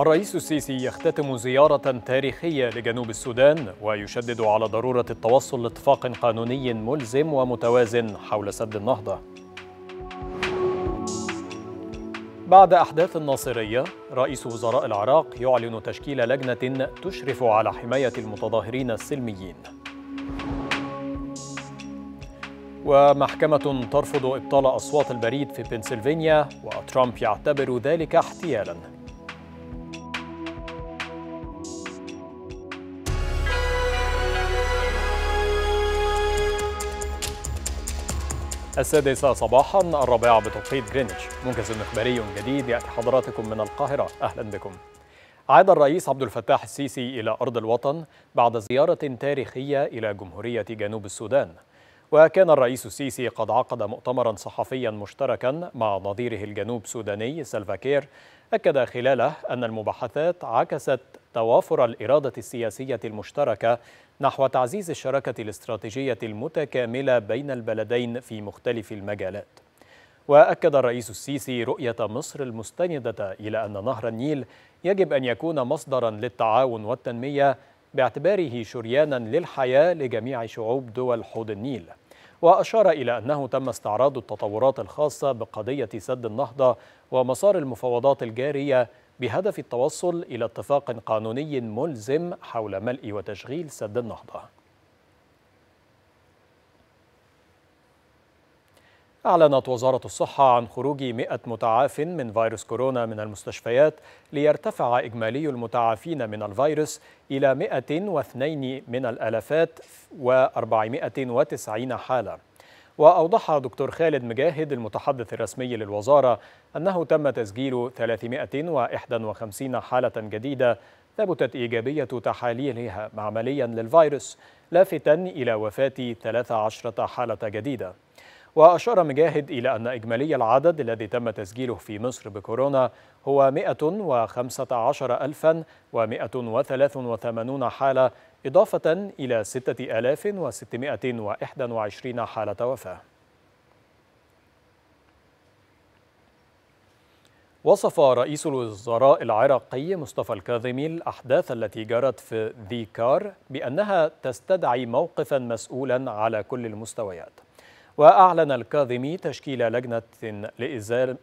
الرئيس السيسي يختتم زيارة تاريخية لجنوب السودان ويشدد على ضرورة التوصل لاتفاق قانوني ملزم ومتوازن حول سد النهضة. بعد أحداث الناصرية، رئيس وزراء العراق يعلن تشكيل لجنة تشرف على حماية المتظاهرين السلميين. ومحكمة ترفض إبطال أصوات البريد في بنسلفانيا وترامب يعتبر ذلك احتيالاً السادسة صباحا الرابعة بتوقيت جرينتش منجز مخبري جديد يأتي حضراتكم من القاهرة أهلا بكم عاد الرئيس عبد الفتاح السيسي إلى أرض الوطن بعد زيارة تاريخية إلى جمهورية جنوب السودان وكان الرئيس السيسي قد عقد مؤتمرا صحفيا مشتركا مع نظيره الجنوب سوداني سلفاكير أكد خلاله أن المباحثات عكست توافر الإرادة السياسية المشتركة نحو تعزيز الشراكة الاستراتيجية المتكاملة بين البلدين في مختلف المجالات وأكد الرئيس السيسي رؤية مصر المستندة إلى أن نهر النيل يجب أن يكون مصدرا للتعاون والتنمية باعتباره شريانا للحياة لجميع شعوب دول حوض النيل وأشار إلى أنه تم استعراض التطورات الخاصة بقضية سد النهضة ومسار المفاوضات الجارية بهدف التوصل إلى اتفاق قانوني ملزم حول ملء وتشغيل سد النهضة أعلنت وزارة الصحة عن خروج 100 متعاف من فيروس كورونا من المستشفيات ليرتفع إجمالي المتعافين من الفيروس إلى 102 من الألفات و490 حالة وأوضح دكتور خالد مجاهد المتحدث الرسمي للوزارة أنه تم تسجيل 351 حالة جديدة ثبتت إيجابية تحاليلها معمليا للفيروس لافتا إلى وفاة 13 حالة جديدة وأشار مجاهد إلى أن إجمالي العدد الذي تم تسجيله في مصر بكورونا هو 115183 حالة إضافة إلى 6621 حالة وفاة وصف رئيس الوزراء العراقي مصطفى الكاظمي الأحداث التي جرت في ذيكار بأنها تستدعي موقفا مسؤولا على كل المستويات وأعلن الكاظمي تشكيل لجنة لإزالة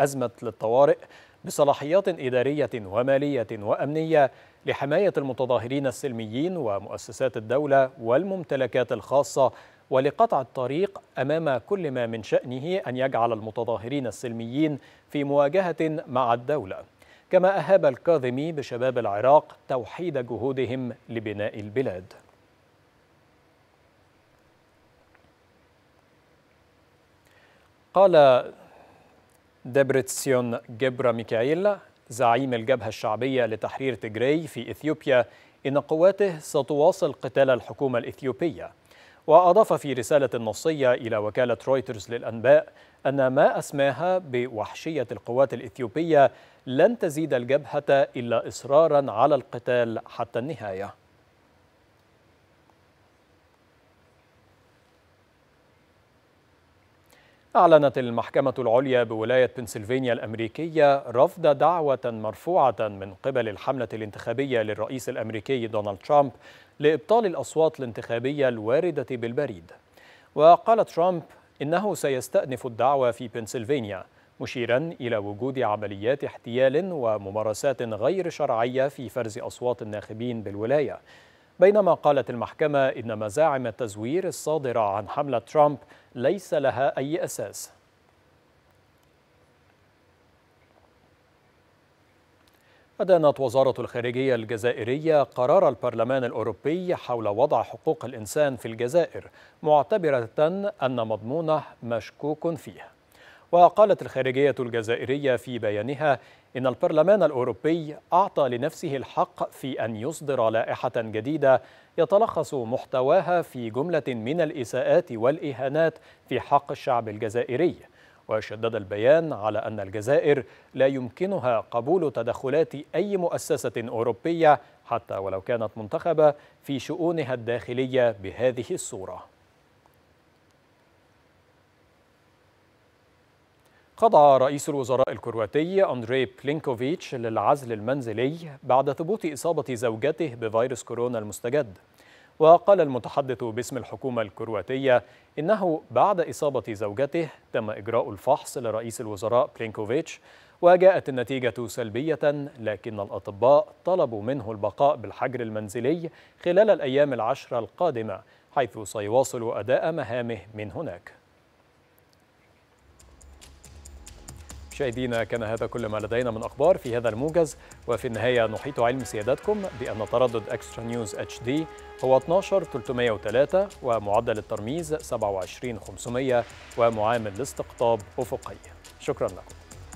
أزمة للطوارئ بصلاحيات إدارية ومالية وأمنية لحماية المتظاهرين السلميين ومؤسسات الدولة والممتلكات الخاصة ولقطع الطريق أمام كل ما من شأنه أن يجعل المتظاهرين السلميين في مواجهة مع الدولة كما أهاب الكاظمي بشباب العراق توحيد جهودهم لبناء البلاد قال دبرتسيون جبرا ميكائيل زعيم الجبهة الشعبية لتحرير تجري في إثيوبيا إن قواته ستواصل قتال الحكومة الإثيوبية وأضاف في رسالة نصية إلى وكالة رويترز للأنباء أن ما أسماها بوحشية القوات الإثيوبية لن تزيد الجبهة إلا إصرارا على القتال حتى النهاية أعلنت المحكمة العليا بولاية بنسلفانيا الأمريكية رفض دعوة مرفوعة من قبل الحملة الانتخابية للرئيس الأمريكي دونالد ترامب لإبطال الأصوات الانتخابية الواردة بالبريد وقال ترامب إنه سيستأنف الدعوة في بنسلفانيا مشيرا إلى وجود عمليات احتيال وممارسات غير شرعية في فرز أصوات الناخبين بالولاية بينما قالت المحكمة إن مزاعم التزوير الصادرة عن حملة ترامب ليس لها أي أساس أدانت وزارة الخارجية الجزائرية قرار البرلمان الأوروبي حول وضع حقوق الإنسان في الجزائر معتبرة أن مضمونه مشكوك فيه وقالت الخارجية الجزائرية في بيانها إن البرلمان الأوروبي أعطى لنفسه الحق في أن يصدر لائحة جديدة يتلخص محتواها في جملة من الإساءات والإهانات في حق الشعب الجزائري وشدد البيان على أن الجزائر لا يمكنها قبول تدخلات أي مؤسسة أوروبية حتى ولو كانت منتخبة في شؤونها الداخلية بهذه الصورة خضع رئيس الوزراء الكرواتي أندري بلينكوفيتش للعزل المنزلي بعد ثبوت إصابة زوجته بفيروس كورونا المستجد وقال المتحدث باسم الحكومة الكرواتية إنه بعد إصابة زوجته تم إجراء الفحص لرئيس الوزراء بلينكوفيتش وجاءت النتيجة سلبية لكن الأطباء طلبوا منه البقاء بالحجر المنزلي خلال الأيام العشرة القادمة حيث سيواصل أداء مهامه من هناك مشاهدينا كان هذا كل ما لدينا من أخبار في هذا الموجز وفي النهاية نحيط علم سيادتكم بأن تردد أكسترا نيوز اتش دي هو 12303 ومعدل الترميز 27500 ومعامل الاستقطاب أفقي شكرا لكم